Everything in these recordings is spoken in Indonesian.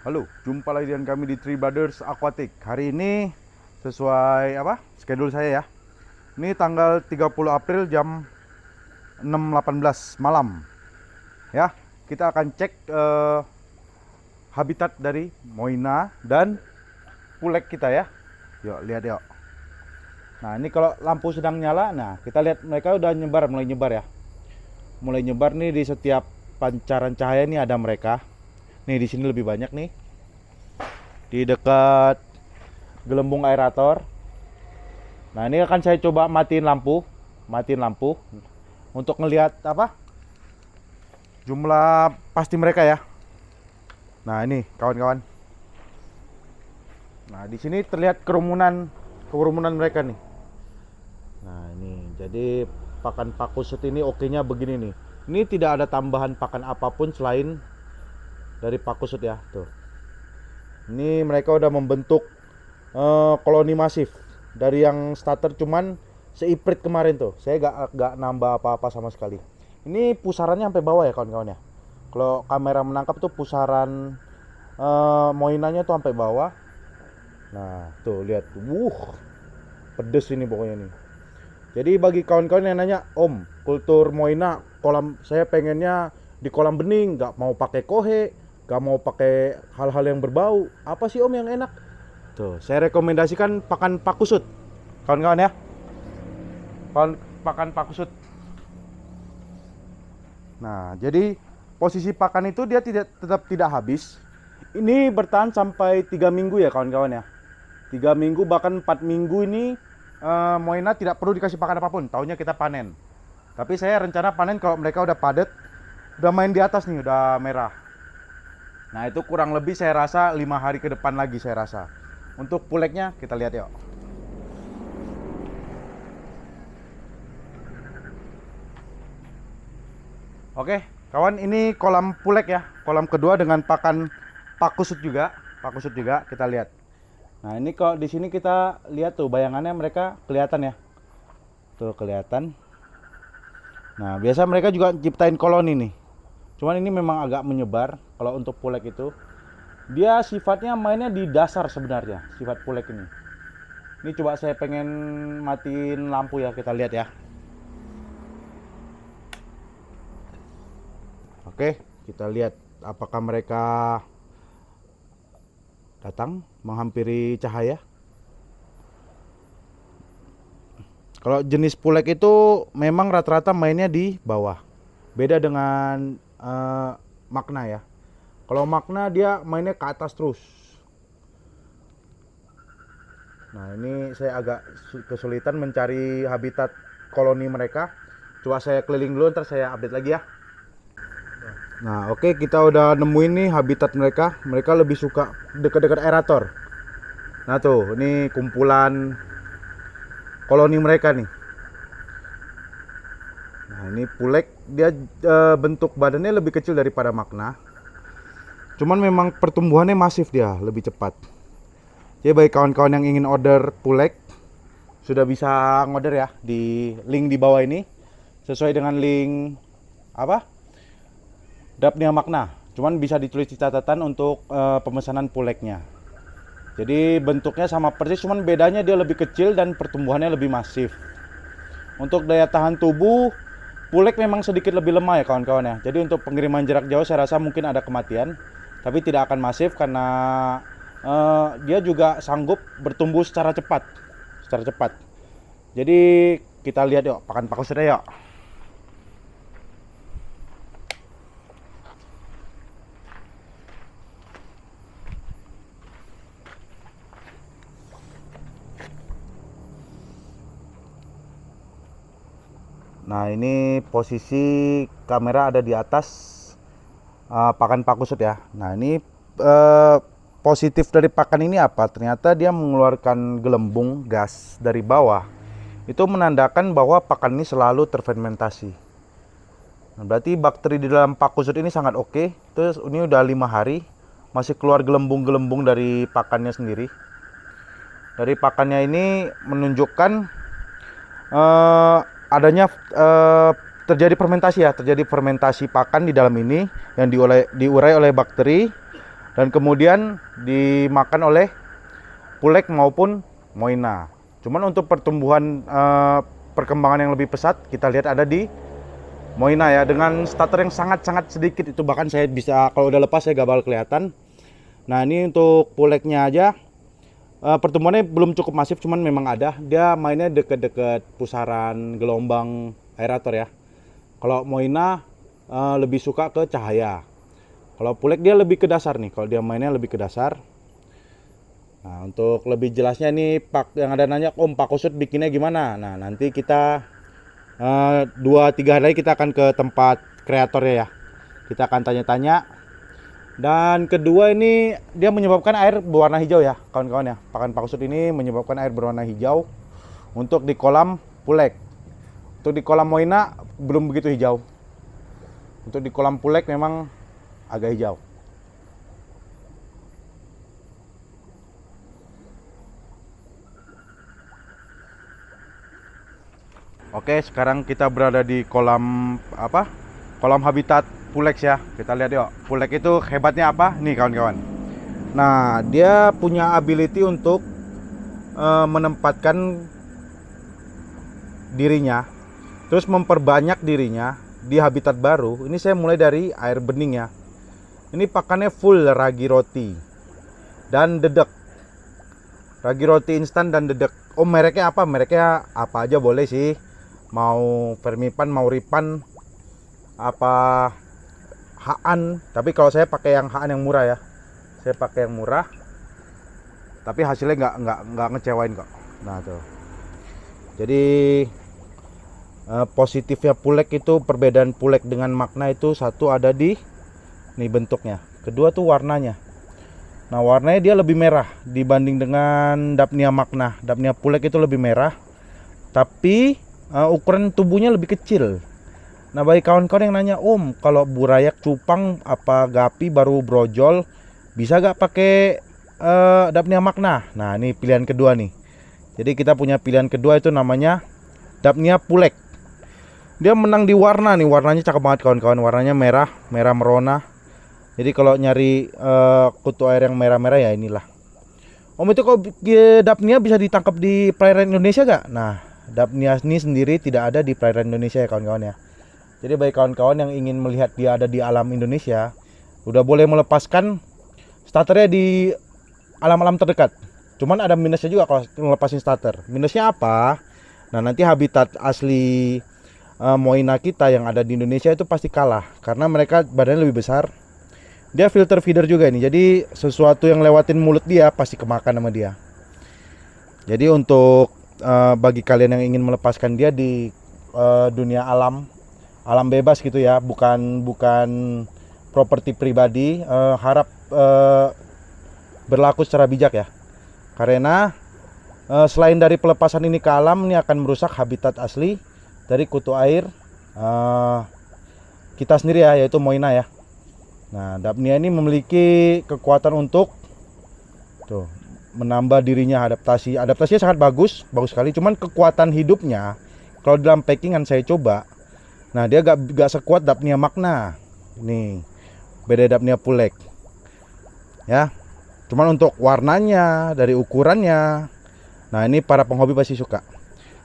Halo, jumpa lagi dengan kami di Three Brothers Aquatic. Hari ini sesuai apa? Schedule saya ya. Ini tanggal 30 April jam 6.18 malam. Ya, kita akan cek eh, habitat dari Moina dan Pulek kita ya. Yuk, lihat yuk. Nah, ini kalau lampu sedang nyala, nah kita lihat mereka udah nyebar, mulai nyebar ya. Mulai nyebar nih di setiap pancaran cahaya ini ada mereka Nih di sini lebih banyak nih. Di dekat gelembung aerator. Nah, ini akan saya coba matiin lampu, matiin lampu untuk ngelihat apa? Jumlah pasti mereka ya. Nah, ini kawan-kawan. Nah, di sini terlihat kerumunan kerumunan mereka nih. Nah, ini jadi pakan pakuset ini oke-nya begini nih. Ini tidak ada tambahan pakan apapun selain dari Pak Kusut ya tuh ini mereka udah membentuk uh, koloni masif dari yang starter cuman seiprit kemarin tuh saya gak, gak nambah apa-apa sama sekali ini pusarannya sampai bawah ya kawan kawannya kalau kamera menangkap tuh pusaran uh, moinanya tuh sampai bawah nah tuh lihat wuh pedes ini pokoknya nih jadi bagi kawan-kawan yang nanya om kultur moina kolam saya pengennya di kolam bening nggak mau pakai kohe gak mau pakai hal-hal yang berbau apa sih om yang enak tuh saya rekomendasikan pakan pakusut kawan-kawan ya pakan pakan pakusut nah jadi posisi pakan itu dia tidak tetap tidak habis ini bertahan sampai tiga minggu ya kawan-kawan ya tiga minggu bahkan empat minggu ini uh, eh, Moina tidak perlu dikasih pakan apapun tahunya kita panen tapi saya rencana panen kalau mereka udah padat udah main di atas nih udah merah Nah itu kurang lebih saya rasa lima hari ke depan lagi saya rasa. Untuk puleknya kita lihat yuk. Oke, kawan ini kolam pulek ya. Kolam kedua dengan pakan pakusut juga, pakusut juga kita lihat. Nah, ini kok di sini kita lihat tuh bayangannya mereka kelihatan ya. Tuh kelihatan. Nah, biasa mereka juga ciptain koloni nih cuman ini memang agak menyebar kalau untuk pulek itu dia sifatnya mainnya di dasar sebenarnya sifat pulek ini ini coba saya pengen matiin lampu ya kita lihat ya oke kita lihat apakah mereka datang menghampiri cahaya kalau jenis pulek itu memang rata-rata mainnya di bawah beda dengan Eh, makna ya. Kalau makna dia mainnya ke atas terus. Nah ini saya agak kesulitan mencari habitat koloni mereka. Coba saya keliling dulu ntar saya update lagi ya. Nah oke okay, kita udah nemuin nih habitat mereka. Mereka lebih suka dekat-dekat aerator. Nah tuh ini kumpulan koloni mereka nih ini pulek dia e, bentuk badannya lebih kecil daripada makna cuman memang pertumbuhannya masif dia lebih cepat jadi ya, baik kawan-kawan yang ingin order pulek sudah bisa ngorder ya di link di bawah ini sesuai dengan link apa Dapnya makna cuman bisa ditulis di catatan untuk e, pemesanan puleknya jadi bentuknya sama persis cuman bedanya dia lebih kecil dan pertumbuhannya lebih masif untuk daya tahan tubuh Pulek memang sedikit lebih lemah ya kawan-kawan ya. Jadi untuk pengiriman jarak jauh saya rasa mungkin ada kematian, tapi tidak akan masif karena uh, dia juga sanggup bertumbuh secara cepat, secara cepat. Jadi kita lihat yuk pakan pakusnya yuk. Nah ini posisi kamera ada di atas uh, pakan Pak Kusut ya. Nah ini uh, positif dari pakan ini apa? Ternyata dia mengeluarkan gelembung gas dari bawah. Itu menandakan bahwa pakan ini selalu terfermentasi. Nah, berarti bakteri di dalam Pak Kusut ini sangat oke. Okay. Terus ini udah lima hari masih keluar gelembung-gelembung dari pakannya sendiri. Dari pakannya ini menunjukkan uh, adanya uh, terjadi fermentasi ya, terjadi fermentasi pakan di dalam ini yang diulai, diurai oleh bakteri dan kemudian dimakan oleh pulek maupun moina. Cuman untuk pertumbuhan uh, perkembangan yang lebih pesat kita lihat ada di moina ya dengan starter yang sangat-sangat sedikit itu bahkan saya bisa kalau udah lepas saya gak bakal kelihatan. Nah, ini untuk puleknya aja uh, eh, pertemuannya belum cukup masif cuman memang ada dia mainnya deket-deket pusaran gelombang aerator ya kalau Moina uh, lebih suka ke cahaya kalau Pulek dia lebih ke dasar nih kalau dia mainnya lebih ke dasar nah untuk lebih jelasnya nih Pak yang ada nanya Om Pak Kusut bikinnya gimana nah nanti kita uh, dua tiga hari lagi kita akan ke tempat kreatornya ya kita akan tanya-tanya dan kedua ini dia menyebabkan air berwarna hijau ya kawan-kawan ya. Pakan pakusut ini menyebabkan air berwarna hijau untuk di kolam pulek. Untuk di kolam moina belum begitu hijau. Untuk di kolam pulek memang agak hijau. Oke, sekarang kita berada di kolam apa? Kolam habitat Pulex ya. Kita lihat yuk, Pulex itu hebatnya apa? Nih kawan-kawan. Nah, dia punya ability untuk uh, menempatkan dirinya, terus memperbanyak dirinya di habitat baru. Ini saya mulai dari air bening ya. Ini pakannya full ragi roti dan dedek. Ragi roti instan dan dedek. Oh mereknya apa? Mereknya apa aja boleh sih. Mau permipan, mau Ripan, apa haan tapi kalau saya pakai yang haan yang murah ya saya pakai yang murah tapi hasilnya nggak nggak nggak ngecewain kok nah tuh jadi eh, positifnya pulek itu perbedaan pulek dengan makna itu satu ada di nih bentuknya kedua tuh warnanya nah warnanya dia lebih merah dibanding dengan dapnia makna dapnia pulek itu lebih merah tapi uh, ukuran tubuhnya lebih kecil Nah bagi kawan-kawan yang nanya Om kalau burayak cupang apa gapi baru brojol bisa gak pakai uh, eh, dapnia makna? Nah ini pilihan kedua nih. Jadi kita punya pilihan kedua itu namanya dapnia pulek. Dia menang di warna nih warnanya cakep banget kawan-kawan warnanya merah merah merona. Jadi kalau nyari uh, kutu air yang merah-merah ya inilah. Om itu kok dapnia bisa ditangkap di perairan Indonesia gak? Nah dapnia ini sendiri tidak ada di perairan Indonesia ya kawan-kawan ya jadi baik kawan-kawan yang ingin melihat dia ada di alam Indonesia, udah boleh melepaskan starternya di alam-alam terdekat. Cuman ada minusnya juga kalau melepasin starter. Minusnya apa? Nah nanti habitat asli uh, Moina kita yang ada di Indonesia itu pasti kalah karena mereka badannya lebih besar. Dia filter feeder juga ini. Jadi sesuatu yang lewatin mulut dia pasti kemakan sama dia. Jadi untuk uh, bagi kalian yang ingin melepaskan dia di uh, dunia alam alam bebas gitu ya, bukan bukan properti pribadi. Uh, harap uh, berlaku secara bijak ya, karena uh, selain dari pelepasan ini ke alam, ini akan merusak habitat asli dari kutu air uh, kita sendiri ya, yaitu Moina ya. Nah, Dapnia ini memiliki kekuatan untuk tuh menambah dirinya adaptasi. Adaptasinya sangat bagus, bagus sekali. Cuman kekuatan hidupnya, kalau dalam packingan saya coba, Nah dia gak, gak sekuat dapnia makna Nih Beda dapnia pulek Ya Cuman untuk warnanya Dari ukurannya Nah ini para penghobi pasti suka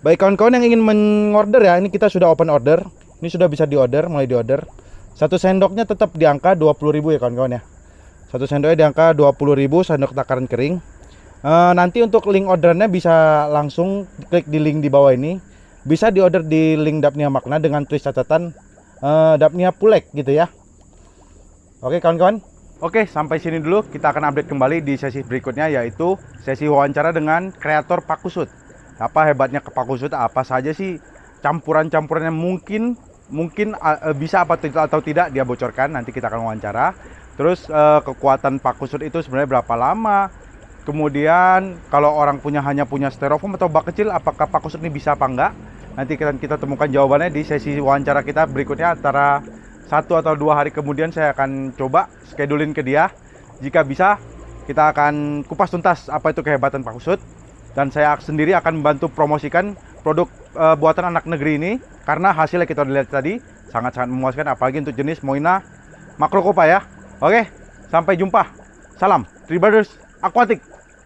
Baik kawan-kawan yang ingin mengorder ya Ini kita sudah open order Ini sudah bisa diorder Mulai diorder Satu sendoknya tetap di angka 20.000 ya kawan-kawan ya Satu sendoknya di angka 20.000 Sendok takaran kering e, Nanti untuk link ordernya bisa langsung Klik di link di bawah ini bisa diorder di link Dapnia Makna dengan tulis catatan uh, Dapnia Pulek gitu ya. Oke kawan-kawan. Oke, sampai sini dulu kita akan update kembali di sesi berikutnya yaitu sesi wawancara dengan kreator Pakusut. Apa hebatnya ke Pakusut? Apa saja sih campuran-campurannya mungkin mungkin uh, bisa apa atau tidak dia bocorkan nanti kita akan wawancara. Terus uh, kekuatan Pakusut itu sebenarnya berapa lama? Kemudian kalau orang punya hanya punya styrofoam atau bak kecil apakah Pakusut ini bisa apa enggak? Nanti akan kita temukan jawabannya di sesi wawancara kita berikutnya antara satu atau dua hari kemudian saya akan coba schedulein ke dia. Jika bisa, kita akan kupas tuntas apa itu kehebatan Pak Usut. Dan saya sendiri akan membantu promosikan produk e, buatan anak negeri ini karena hasilnya kita lihat tadi sangat-sangat memuaskan apalagi untuk jenis Moina makrokopa ya. Oke, sampai jumpa. Salam, Tribaders Aquatic.